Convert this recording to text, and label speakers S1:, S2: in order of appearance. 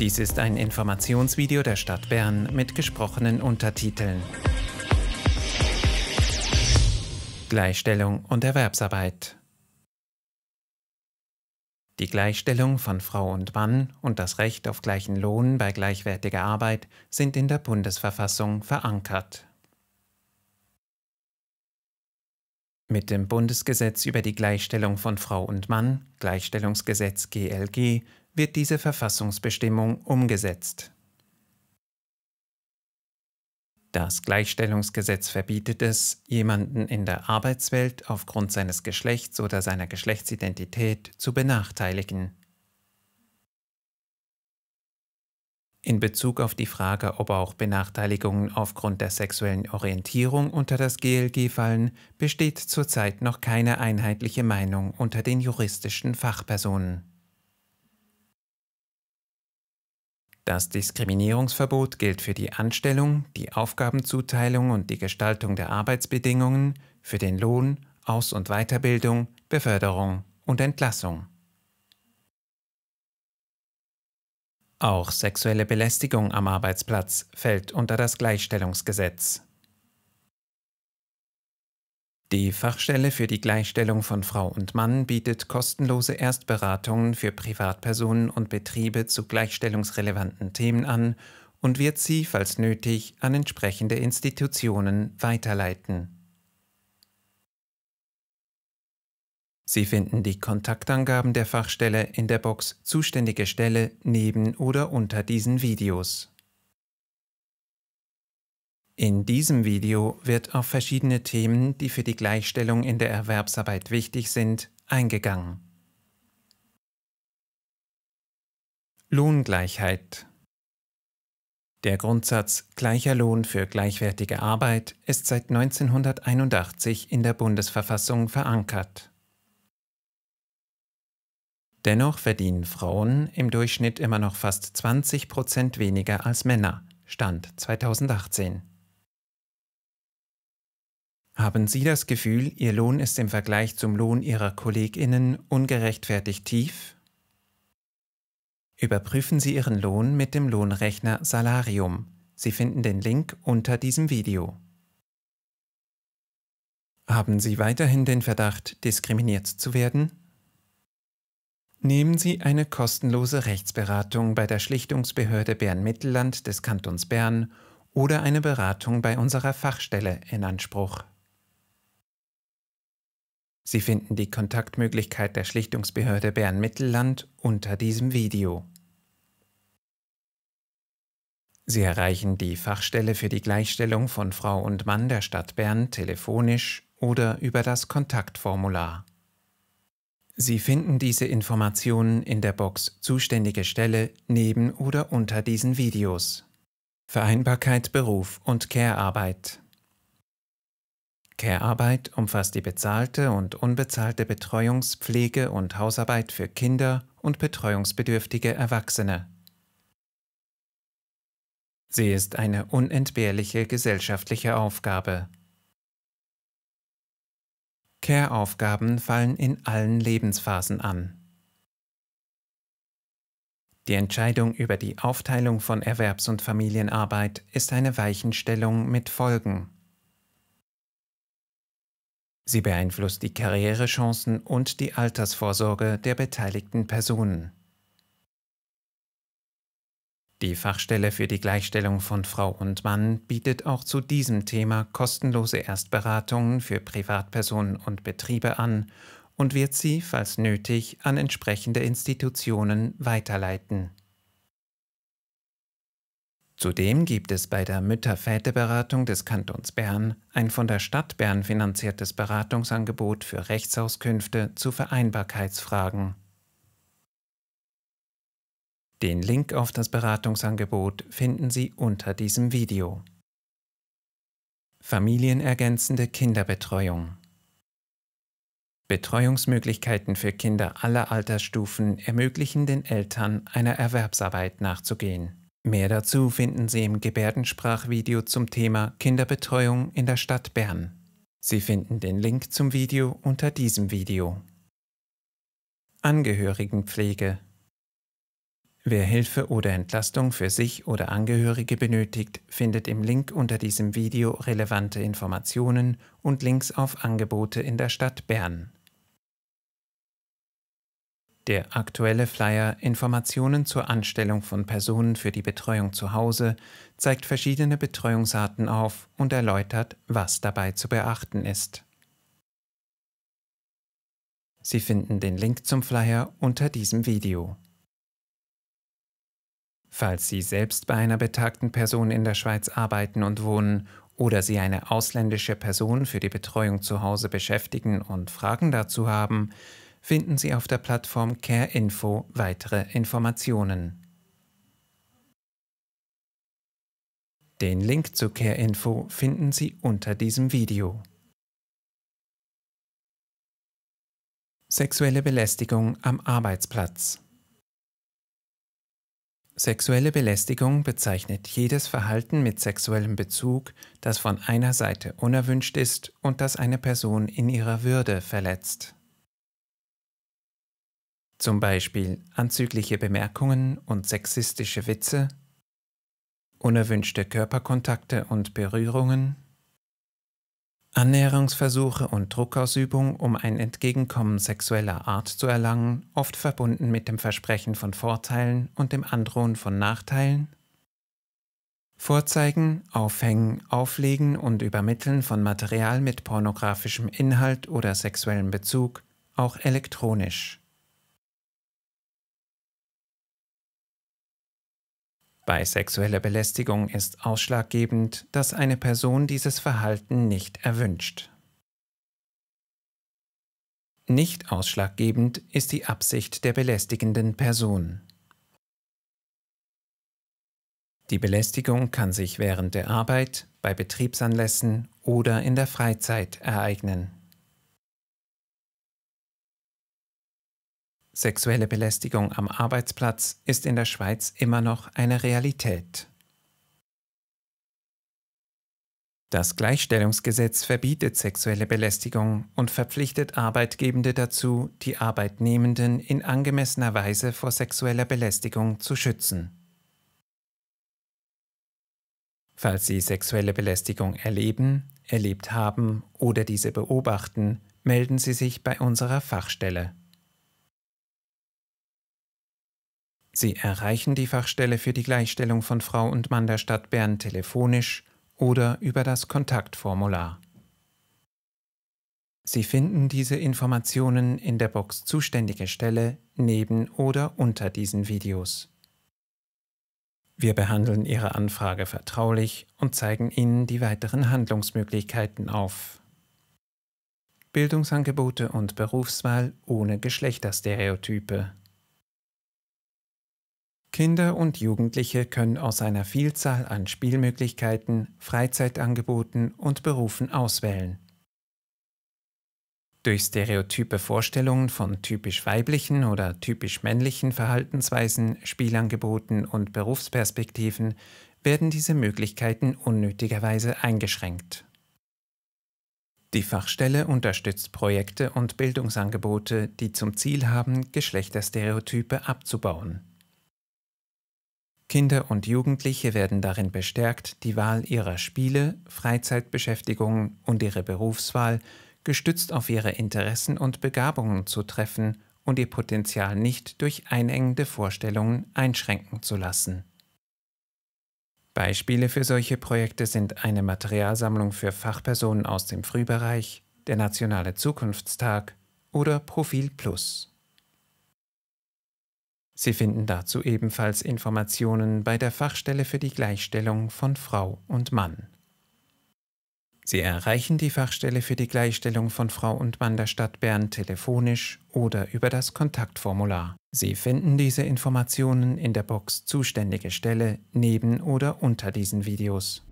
S1: Dies ist ein Informationsvideo der Stadt Bern mit gesprochenen Untertiteln. Gleichstellung und Erwerbsarbeit. Die Gleichstellung von Frau und Mann und das Recht auf gleichen Lohn bei gleichwertiger Arbeit sind in der Bundesverfassung verankert. Mit dem Bundesgesetz über die Gleichstellung von Frau und Mann, Gleichstellungsgesetz GLG, wird diese Verfassungsbestimmung umgesetzt. Das Gleichstellungsgesetz verbietet es, jemanden in der Arbeitswelt aufgrund seines Geschlechts oder seiner Geschlechtsidentität zu benachteiligen. In Bezug auf die Frage, ob auch Benachteiligungen aufgrund der sexuellen Orientierung unter das GLG fallen, besteht zurzeit noch keine einheitliche Meinung unter den juristischen Fachpersonen. Das Diskriminierungsverbot gilt für die Anstellung, die Aufgabenzuteilung und die Gestaltung der Arbeitsbedingungen, für den Lohn, Aus- und Weiterbildung, Beförderung und Entlassung. Auch sexuelle Belästigung am Arbeitsplatz fällt unter das Gleichstellungsgesetz. Die Fachstelle für die Gleichstellung von Frau und Mann bietet kostenlose Erstberatungen für Privatpersonen und Betriebe zu gleichstellungsrelevanten Themen an und wird sie, falls nötig, an entsprechende Institutionen weiterleiten. Sie finden die Kontaktangaben der Fachstelle in der Box Zuständige Stelle neben oder unter diesen Videos. In diesem Video wird auf verschiedene Themen, die für die Gleichstellung in der Erwerbsarbeit wichtig sind, eingegangen. Lohngleichheit Der Grundsatz gleicher Lohn für gleichwertige Arbeit ist seit 1981 in der Bundesverfassung verankert. Dennoch verdienen Frauen im Durchschnitt immer noch fast 20 Prozent weniger als Männer, Stand 2018. Haben Sie das Gefühl, Ihr Lohn ist im Vergleich zum Lohn Ihrer Kolleginnen ungerechtfertigt tief? Überprüfen Sie Ihren Lohn mit dem Lohnrechner Salarium. Sie finden den Link unter diesem Video. Haben Sie weiterhin den Verdacht, diskriminiert zu werden? Nehmen Sie eine kostenlose Rechtsberatung bei der Schlichtungsbehörde Bern-Mittelland des Kantons Bern oder eine Beratung bei unserer Fachstelle in Anspruch. Sie finden die Kontaktmöglichkeit der Schlichtungsbehörde Bern-Mittelland unter diesem Video. Sie erreichen die Fachstelle für die Gleichstellung von Frau und Mann der Stadt Bern telefonisch oder über das Kontaktformular. Sie finden diese Informationen in der Box Zuständige Stelle neben oder unter diesen Videos. Vereinbarkeit Beruf und Care-Arbeit Care-Arbeit umfasst die bezahlte und unbezahlte Betreuungs-, Pflege- und Hausarbeit für Kinder und betreuungsbedürftige Erwachsene. Sie ist eine unentbehrliche gesellschaftliche Aufgabe. Care-Aufgaben fallen in allen Lebensphasen an. Die Entscheidung über die Aufteilung von Erwerbs- und Familienarbeit ist eine Weichenstellung mit Folgen. Sie beeinflusst die Karrierechancen und die Altersvorsorge der beteiligten Personen. Die Fachstelle für die Gleichstellung von Frau und Mann bietet auch zu diesem Thema kostenlose Erstberatungen für Privatpersonen und Betriebe an und wird sie, falls nötig, an entsprechende Institutionen weiterleiten. Zudem gibt es bei der mütter beratung des Kantons Bern ein von der Stadt Bern finanziertes Beratungsangebot für Rechtsauskünfte zu Vereinbarkeitsfragen. Den Link auf das Beratungsangebot finden Sie unter diesem Video. Familienergänzende Kinderbetreuung Betreuungsmöglichkeiten für Kinder aller Altersstufen ermöglichen den Eltern, einer Erwerbsarbeit nachzugehen. Mehr dazu finden Sie im Gebärdensprachvideo zum Thema Kinderbetreuung in der Stadt Bern. Sie finden den Link zum Video unter diesem Video. Angehörigenpflege Wer Hilfe oder Entlastung für sich oder Angehörige benötigt, findet im Link unter diesem Video relevante Informationen und Links auf Angebote in der Stadt Bern. Der aktuelle Flyer Informationen zur Anstellung von Personen für die Betreuung zu Hause zeigt verschiedene Betreuungsarten auf und erläutert, was dabei zu beachten ist. Sie finden den Link zum Flyer unter diesem Video. Falls Sie selbst bei einer betagten Person in der Schweiz arbeiten und wohnen oder Sie eine ausländische Person für die Betreuung zu Hause beschäftigen und Fragen dazu haben, finden Sie auf der Plattform CareInfo weitere Informationen. Den Link zu CareInfo finden Sie unter diesem Video. Sexuelle Belästigung am Arbeitsplatz Sexuelle Belästigung bezeichnet jedes Verhalten mit sexuellem Bezug, das von einer Seite unerwünscht ist und das eine Person in ihrer Würde verletzt zum Beispiel anzügliche Bemerkungen und sexistische Witze, unerwünschte Körperkontakte und Berührungen, Annäherungsversuche und Druckausübung, um ein Entgegenkommen sexueller Art zu erlangen, oft verbunden mit dem Versprechen von Vorteilen und dem Androhen von Nachteilen, Vorzeigen, Aufhängen, Auflegen und Übermitteln von Material mit pornografischem Inhalt oder sexuellem Bezug, auch elektronisch. Bei sexueller Belästigung ist ausschlaggebend, dass eine Person dieses Verhalten nicht erwünscht. Nicht ausschlaggebend ist die Absicht der belästigenden Person. Die Belästigung kann sich während der Arbeit, bei Betriebsanlässen oder in der Freizeit ereignen. Sexuelle Belästigung am Arbeitsplatz ist in der Schweiz immer noch eine Realität. Das Gleichstellungsgesetz verbietet sexuelle Belästigung und verpflichtet Arbeitgebende dazu, die Arbeitnehmenden in angemessener Weise vor sexueller Belästigung zu schützen. Falls Sie sexuelle Belästigung erleben, erlebt haben oder diese beobachten, melden Sie sich bei unserer Fachstelle. Sie erreichen die Fachstelle für die Gleichstellung von Frau und Mann der Stadt Bern telefonisch oder über das Kontaktformular. Sie finden diese Informationen in der Box Zuständige Stelle neben oder unter diesen Videos. Wir behandeln Ihre Anfrage vertraulich und zeigen Ihnen die weiteren Handlungsmöglichkeiten auf. Bildungsangebote und Berufswahl ohne Geschlechterstereotype. Kinder und Jugendliche können aus einer Vielzahl an Spielmöglichkeiten, Freizeitangeboten und Berufen auswählen. Durch stereotype Vorstellungen von typisch weiblichen oder typisch männlichen Verhaltensweisen, Spielangeboten und Berufsperspektiven werden diese Möglichkeiten unnötigerweise eingeschränkt. Die Fachstelle unterstützt Projekte und Bildungsangebote, die zum Ziel haben, Geschlechterstereotype abzubauen. Kinder und Jugendliche werden darin bestärkt, die Wahl ihrer Spiele, Freizeitbeschäftigungen und ihre Berufswahl gestützt auf ihre Interessen und Begabungen zu treffen und ihr Potenzial nicht durch einengende Vorstellungen einschränken zu lassen. Beispiele für solche Projekte sind eine Materialsammlung für Fachpersonen aus dem Frühbereich, der Nationale Zukunftstag oder Profil Plus. Sie finden dazu ebenfalls Informationen bei der Fachstelle für die Gleichstellung von Frau und Mann. Sie erreichen die Fachstelle für die Gleichstellung von Frau und Mann der Stadt Bern telefonisch oder über das Kontaktformular. Sie finden diese Informationen in der Box Zuständige Stelle neben oder unter diesen Videos.